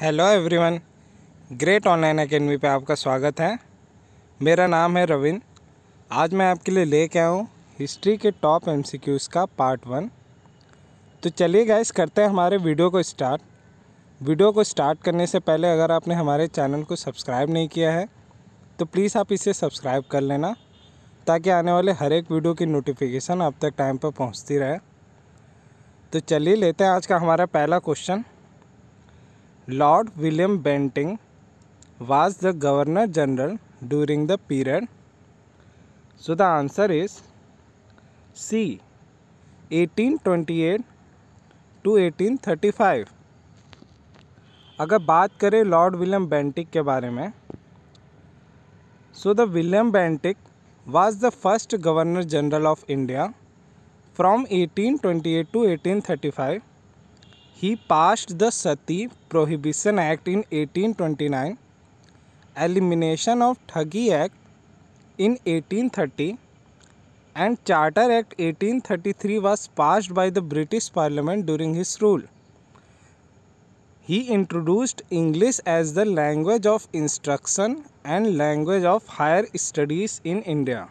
Hello everyone great online academy पे आपका स्वागत है मेरा नाम है रविंद्र आज मैं आपके लिए लेके आया हूँ हिस्ट्री के टॉप एमसीक्यूज़ का पार्ट वन तो चलिए गाइस करते हैं हमारे वीडियो को स्टार्ट वीडियो को स्टार्ट करने से पहले अगर आपने हमारे चैनल को सब्सक्राइब नहीं किया है तो प्लीज़ आप इसे सब्सक्राइब कर लेना ताकि आने वाले हर एक वीडियो की नोटिफिकेशन आप तक टाइम पर पहुँचती रहे तो चलिए लेते हैं आज का हमारा पहला question Lord William Bentinck was the Governor General during the period? So the answer is C 1828 to 1835 अगर बात करें लॉर्ड विलियम बेंटिक के बारे में so the William Bentinck was the first governor general of India from 1828 to 1835 He passed the Sati Prohibition Act in 1829, Elimination of Thuggee Act in 1830 and Charter Act 1833 was passed by the British Parliament during his rule. He introduced English as the language of instruction and language of higher studies in India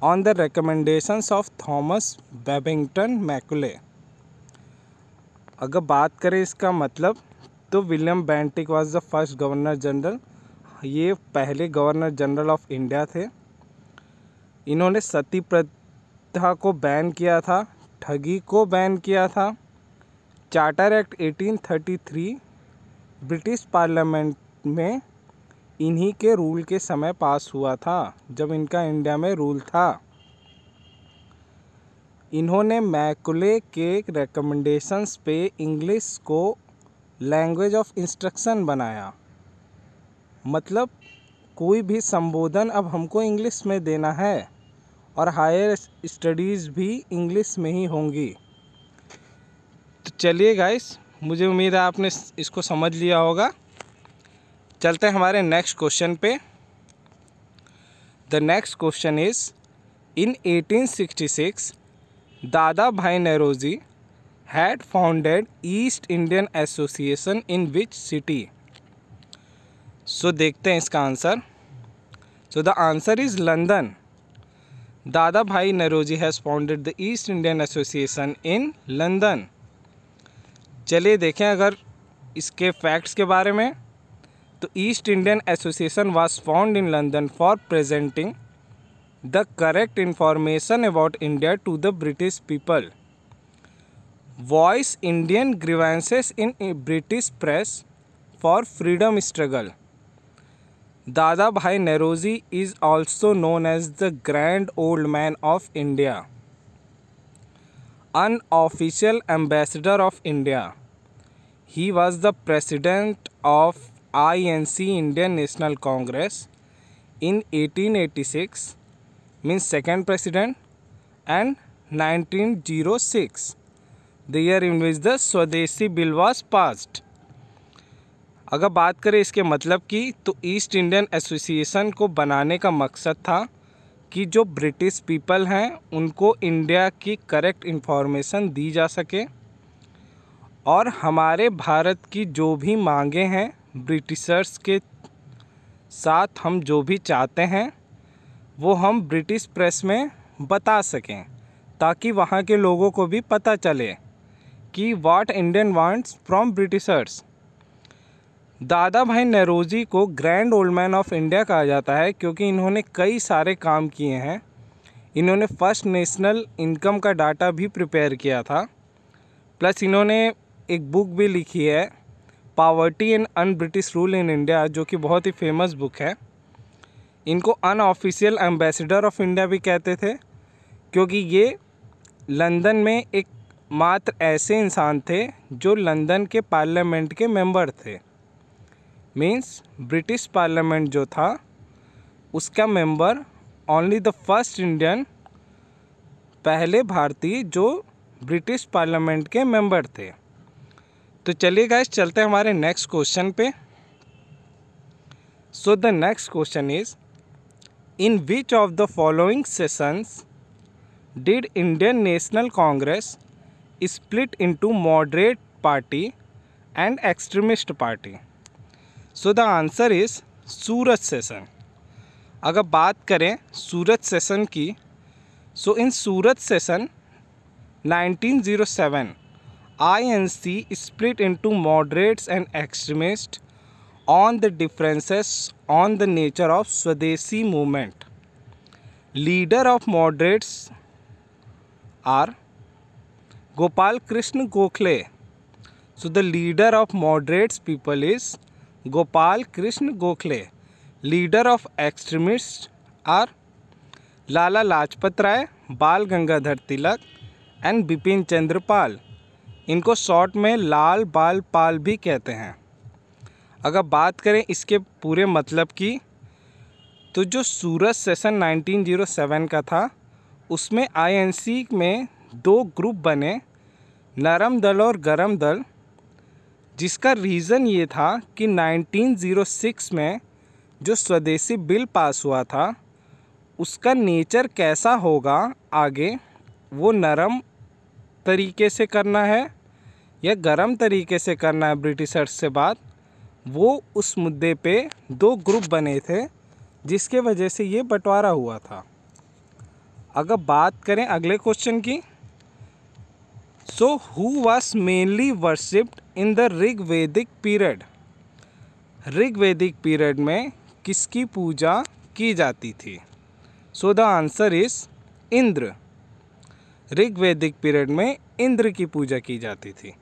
on the recommendations of Thomas Babington Macaulay. अगर बात करें इसका मतलब तो William Bentinck was the first governor general ये पहले governor general of India थे इन्होंने सती प्रथा को बैन किया था ठगी को बैन किया था चार्टर एक्ट 1833 ब्रिटिश पार्लियामेंट में इन्हीं के रूल के समय पास हुआ था जब इनका इंडिया में रूल था इन्होंने मैकुले के रिकमेंडेशंस पे इंग्लिश को लैंग्वेज ऑफ इंस्ट्रक्शन बनाया मतलब कोई भी संबोधन अब हमको इंग्लिश में देना है और हायर स्टडीज़ भी इंग्लिश में ही होंगी तो चलिए गाइस मुझे उम्मीद है आपने इसको समझ लिया होगा चलते हैं हमारे नेक्स्ट क्वेश्चन पे the next question is in 1866 Dadabhai Naoroji had founded East Indian association in which city so देखते हैं इसका answer so the answer is London Dadabhai Naoroji has founded the East Indian association in London चलिए देखें अगर इसके facts के बारे में तो East Indian association was found in London for presenting the correct information about India to the British people. Voice Indian grievances in British press for freedom struggle. Dada Bhai Nehruji is also known as the Grand Old Man of India. Unofficial Ambassador of India. He was the President of INC Indian National Congress in 1886 means second president and 1906 the year in which the स्वदेशी bill was passed अगर बात करें इसके मतलब की तो East Indian association को बनाने का मकसद था कि जो ब्रिटिश पीपल हैं उनको इंडिया की करेक्ट इन्फॉर्मेशन दी जा सके और हमारे भारत की जो भी मांगे हैं ब्रिटिशर्स के साथ हम जो भी चाहते हैं वो हम ब्रिटिश प्रेस में बता सकें ताकि वहाँ के लोगों को भी पता चले कि what Indian wants from Britishers Dadabhai Naoroji को grand old man of India कहा जाता है क्योंकि इन्होंने कई सारे काम किए हैं इन्होंने फर्स्ट नेशनल इनकम का डाटा भी प्रिपेयर किया था प्लस इन्होंने एक बुक भी लिखी है poverty and un British rule in India जो कि बहुत ही फेमस बुक है इनको अनऑफिशियल एम्बेसडर ऑफ इंडिया भी कहते थे क्योंकि ये लंदन में एक मात्र ऐसे इंसान थे जो लंदन के पार्लियामेंट के मेंबर थे मींस ब्रिटिश पार्लियामेंट जो था उसका member only the first Indian पहले भारतीय जो ब्रिटिश पार्लियामेंट के मेंबर थे तो चलिए गाइस चलते हैं हमारे नेक्स्ट क्वेश्चन पे so the next question is In which of the following sessions did Indian National Congress split into moderate party and extremist party? So the answer is Surat session. अगर बात करें Surat session की so in Surat session 1907 INC split into moderates and extremist on the differences on the nature of swadeshi movement leader of moderates are Gopal Krishna Gokhale so the leader of moderates people is Gopal Krishna Gokhale leader of extremist are Lala Lajpat Rai Bal Gangadhar Tilak and Bipin Chandrapal इनको short में लाल बाल पाल भी कहते हैं अगर बात करें इसके पूरे मतलब की तो जो सूरज सेशन 1907 का था उसमें आईएनसी में दो ग्रुप बने नरम दल और गरम दल जिसका रीज़न ये था कि 1906 में जो स्वदेशी बिल पास हुआ था उसका नेचर कैसा होगा आगे वो नरम तरीके से करना है या गरम तरीके से करना है ब्रिटिशर्स से बात वो उस मुद्दे पे दो ग्रुप बने थे जिसके वजह से ये बंटवारा हुआ था अगर बात करें अगले क्वेश्चन की so who was mainly worshipped in the Rig Vedic period Rig Vedic period में किसकी पूजा की जाती थी so the answer is Indra Rig Vedic period में इंद्र की पूजा की जाती थी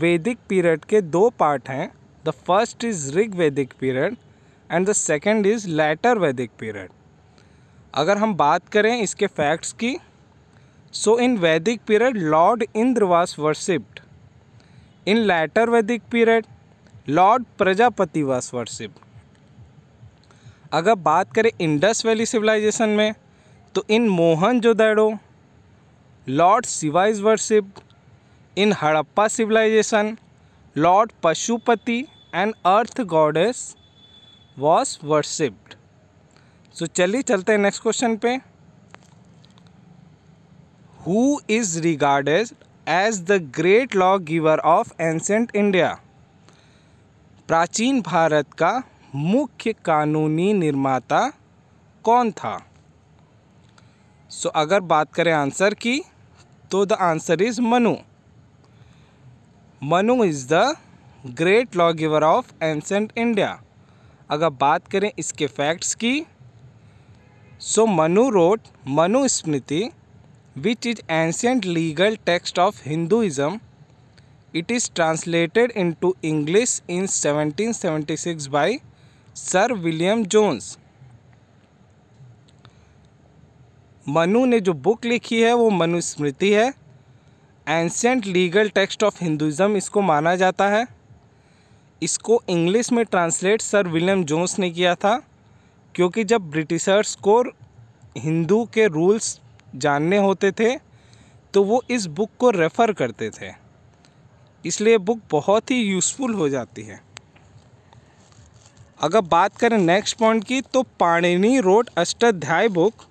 वैदिक पीरियड के दो पार्ट हैं The first is Rig Vedic period and the second is later Vedic period अगर हम बात करें इसके फैक्ट्स की सो इन वैदिक period lord Indra was worshipped in later Vedic period lord Prajapati was worshipped अगर बात करें इंडस वैली सिविलाइजेशन में तो in Mohenjodaro lord Shiva is is in Harappa civilisation lord Pashupati and earth goddess was worshipped so चलिए चलते हैं नेक्स्ट क्वेश्चन पे who is regarded as the great law giver of ancient India प्राचीन भारत का मुख्य कानूनी निर्माता कौन था सो so, अगर बात करें आंसर की तो the answer is Manu Manu is the great law giver of ancient India अगर बात करें इसके फैक्ट्स की so Manu wrote Manu Smriti which is ancient legal text of Hinduism it is translated into English in seventeen seventy six by sir William Jones Manu ने जो book लिखी है वो मनुस्मृति है ancient legal text of Hinduism इसको माना जाता है इसको इंग्लिश में ट्रांसलेट सर विलियम जोन्स ने किया था क्योंकि जब ब्रिटिशर्स को हिंदू के रूल्स जानने होते थे तो वो इस बुक को रेफ़र करते थे इसलिए बुक बहुत ही यूज़फुल हो जाती है अगर बात करें नेक्स्ट पॉइंट की तो पाणिनी रोड अष्टाध्याय बुक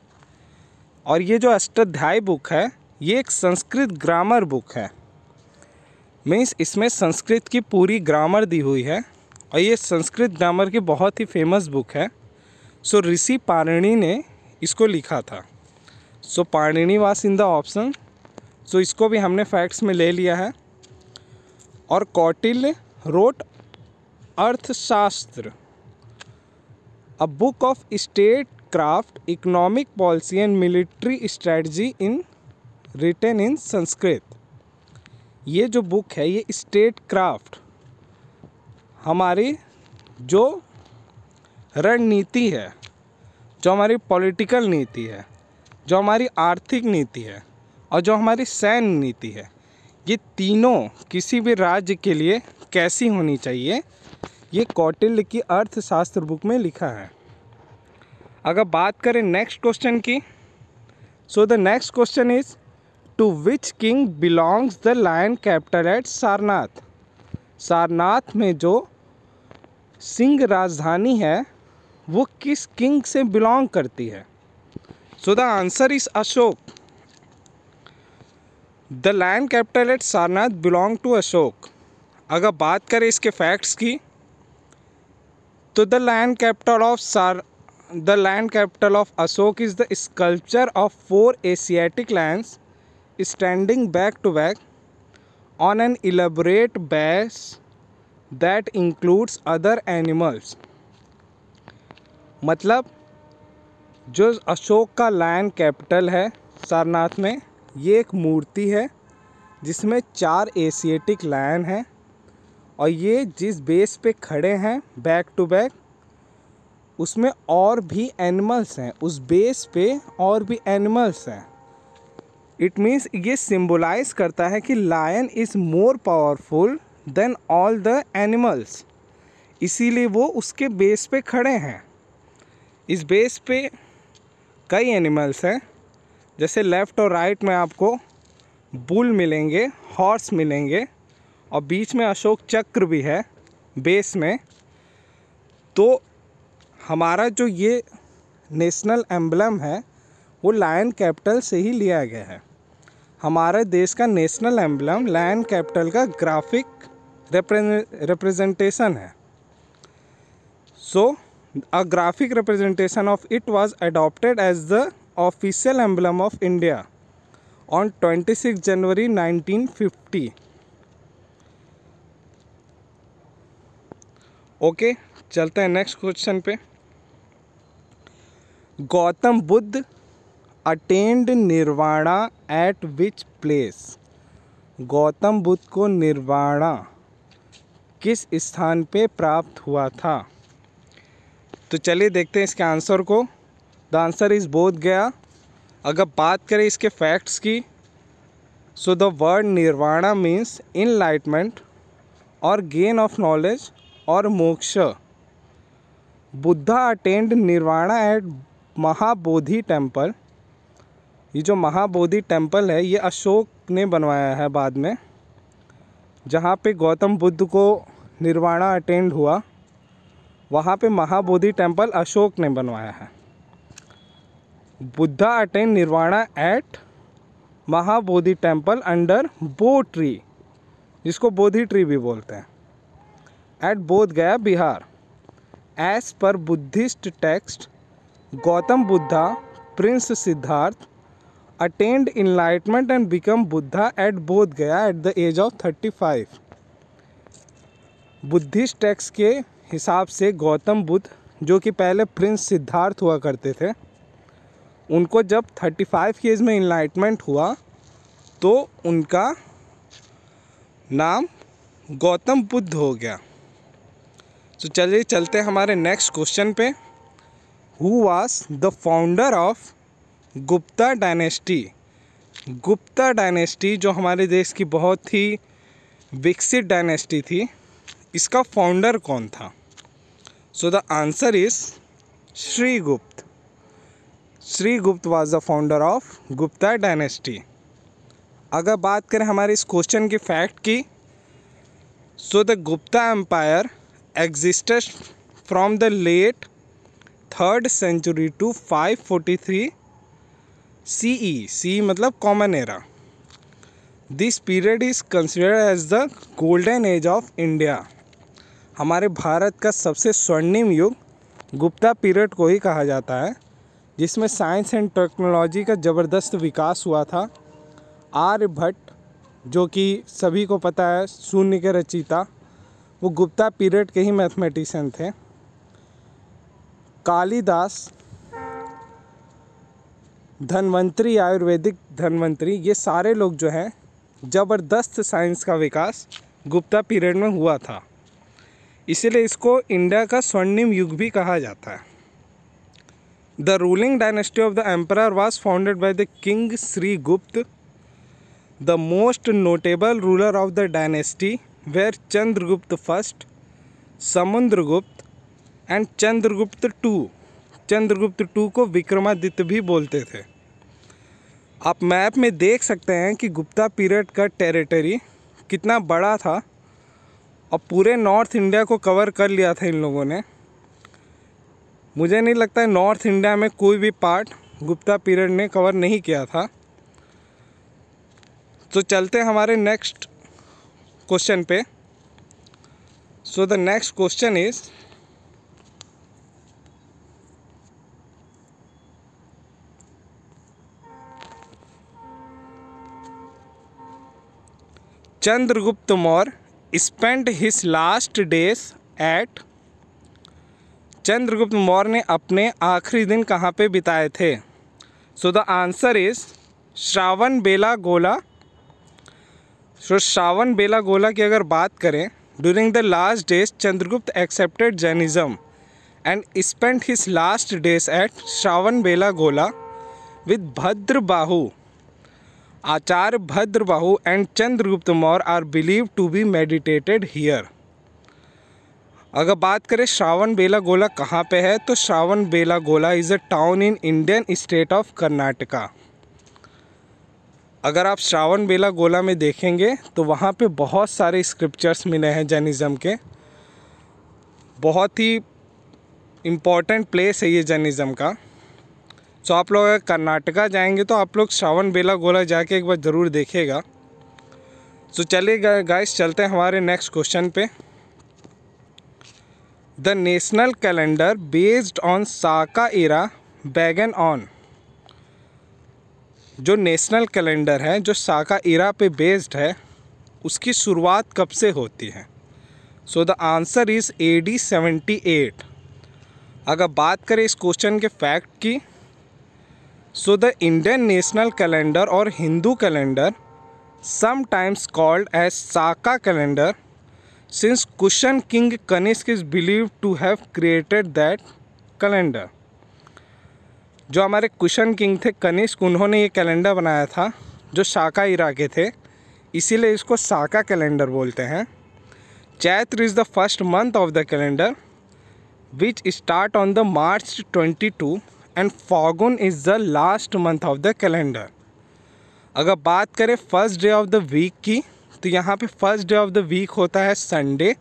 और ये जो अष्टाध्याय बुक है ये एक संस्कृत ग्रामर बुक है मीन्स इसमें संस्कृत की पूरी ग्रामर दी हुई है और ये संस्कृत ग्रामर की बहुत ही फेमस बुक है सो ऋषि पारिणी ने इसको लिखा था सो पारिणी वास इन द ऑप्शन सो इसको भी हमने फैक्ट्स में ले लिया है और Kautilya wrote Arthashastra a book of statecraft economic policy and military strategy written in Sanskrit ये जो बुक है ये स्टेट क्राफ्ट हमारी जो रणनीति है जो हमारी पॉलिटिकल नीति है जो हमारी आर्थिक नीति है और जो हमारी सैन्य नीति है ये तीनों किसी भी राज्य के लिए कैसी होनी चाहिए ये कौटिल्य की अर्थशास्त्र बुक में लिखा है अगर बात करें नेक्स्ट क्वेश्चन की so the next question is to which king belongs the lion capital at Sarnath Sarnath में जो सिंह राजधानी है वो किस किंग से बिलोंग करती है so the answer is Ashoka the lion capital at Sarnath belong to Ashoka अगर बात करें इसके फैक्ट्स की तो द लैंड कैपिटल ऑफ सार the lion capital of Ashoka is the sculpture of four Asiatic lions standing back to back on an elaborate base that includes other animals मतलब जो अशोक का लैंड कैपिटल है सारनाथ में ये एक मूर्ति है जिसमें चार एशिएटिक लायन हैं और ये जिस बेस पे खड़े हैं बैक टू बैक उसमें और भी एनिमल्स हैं उस बेस पे और भी एनिमल्स हैं इट मीन्स ये सिम्बोलाइज करता है कि lion is more powerful than all the animals इसीलिए वो उसके बेस पे खड़े हैं इस बेस पे कई एनिमल्स हैं जैसे लेफ़्ट और राइट में आपको बुल मिलेंगे हॉर्स मिलेंगे और बीच में अशोक चक्र भी है बेस में तो हमारा जो ये नेशनल एम्बलम है वो लायन कैपिटल से ही लिया गया है हमारे देश का नेशनल एम्बलम लैंड कैपिटल का ग्राफिक रिप्रेजेंटेशन है so a graphic representation of it was adopted as the official emblem of India on 26 January 1950। Okay okay, चलते हैं नेक्स्ट क्वेश्चन पे Gautam Buddha attained nirvana at which place Gautam Buddha को निर्वाणा किस स्थान पे प्राप्त हुआ था तो चलिए देखते हैं इसके आंसर को द आंसर इज़ बोध गया अगर बात करें इसके फैक्ट्स की so the word nirvana means enlightenment और गेन ऑफ नॉलेज और मोक्ष Buddha attained nirvana at Mahabodhi temple ये जो महाबोधि टेम्पल है ये अशोक ने बनवाया है बाद में जहाँ पे गौतम बुद्ध को निर्वाणा अटेंड हुआ वहाँ पे महाबोधि टेम्पल अशोक ने बनवाया है Buddha attained nirvana at Mahabodhi temple under bo tree जिसको बोधि ट्री भी बोलते हैं at Bodh Gaya Bihar as per Buddhist text Gautam Buddha prince Siddhartha attained enlightenment and become Buddha at Bodh Gaya at the age of thirty five Buddhist text के हिसाब से गौतम बुद्ध जो कि पहले प्रिंस सिद्धार्थ हुआ करते थे उनको जब थर्टी फाइव की एज में इनलाइटमेंट हुआ तो उनका नाम गौतम बुद्ध हो गया तो चलिए चलते हमारे नेक्स्ट क्वेश्चन पे who was the founder of Gupta dynasty Gupta dynasty जो हमारे देश की बहुत ही विकसित डायनेस्टी थी इसका फाउंडर कौन था so the answer is Shrigupta Shrigupta was the founder of Gupta dynasty अगर बात करें हमारे इस क्वेश्चन की फैक्ट की so the Gupta empire existed from the late third century to 543 C E C मतलब common era this period is considered as the golden age of India हमारे भारत का सबसे स्वर्णिम युग गुप्ता पीरियड को ही कहा जाता है जिसमें साइंस एंड टेक्नोलॉजी का ज़बरदस्त विकास हुआ था आर्यभट्ट जो कि सभी को पता है शून्य के रचिता वो गुप्ता पीरियड के ही मैथमेटिशियन थे कालिदास धनवंतरी आयुर्वेदिक धनवंतरी ये सारे लोग जो हैं ज़बरदस्त साइंस का विकास गुप्ता पीरियड में हुआ था इसीलिए इसको इंडिया का स्वर्णिम युग भी कहा जाता है the ruling dynasty of the empire was founded by the king Shri Gupta the most notable ruler of the dynasty were Chandragupta first Samudragupta and Chandragupta two Chandragupta two को विक्रमादित्य भी बोलते थे आप मैप में देख सकते हैं कि गुप्ता पीरियड का टेरिटरी कितना बड़ा था और पूरे नॉर्थ इंडिया को कवर कर लिया था इन लोगों ने मुझे नहीं लगता है नॉर्थ इंडिया में कोई भी पार्ट गुप्ता पीरियड ने कवर नहीं किया था तो चलते हमारे नेक्स्ट क्वेश्चन पे so the next question is Chandragupta Maurya spend his last days at Chandragupta Maurya ने अपने आखिरी दिन कहाँ पे बिताए थे so the answer is Shravana Bela Gola so Shravana Bela Gola की अगर बात करें during the last days Chandragupta accepted Jainism and spend his last days at Shravana Bela गोला with Bhadrabahu Achar Bhadrabahu and Chandragupta Maurya are believe to be meditated here अगर बात करें श्रावण बेला गोला कहाँ पे है तो Shravana Bela Gola is a town in Indian state of Karnataka अगर आप श्रावण बेला गोला में देखेंगे तो वहाँ पे बहुत सारे स्क्रिप्चर्स मिले हैं जैनिज़्म के बहुत ही इम्पॉर्टेंट प्लेस है ये जैनिज़्म का सो तो आप लोग अगर कर्नाटका जाएंगे तो आप लोग श्रावण बेला गोला जाके एक बार ज़रूर देखेगा सो तो चलिए गाइस चलते हैं हमारे नेक्स्ट क्वेश्चन पे the national calendar based on Saka era began on जो नेशनल कैलेंडर है जो साका एरा पे बेस्ड है उसकी शुरुआत कब से होती है so the answer is A D seventy eight अगर बात करें इस क्वेश्चन के फैक्ट की so the Indian national calendar और Hindu calendar sometimes called as Saka calendar since Kushan king Kanishka is believe to have created that calendar जो हमारे कुशन किंग थे कनिष्क उन्होंने ये कैलेंडर बनाया था जो शाका इराके थे इसीलिए इसको साका कैलेंडर बोलते हैं Chaitra is the first month of the calendar which start on the March twenty two and Phagun is the last month of the calendar अगर बात करें first day of the week की तो यहाँ पे first day of the week होता है Sunday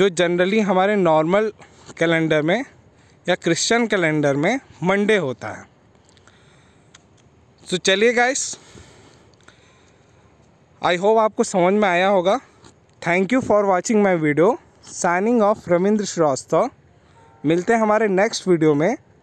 जो जनरली हमारे नॉर्मल कैलेंडर में या क्रिश्चियन कैलेंडर में मंडे होता है तो चलिए गाइस आई होप आपको समझ में आया होगा thank you for watching my video signing off Ravindra Srivastava मिलते हैं हमारे नेक्स्ट वीडियो में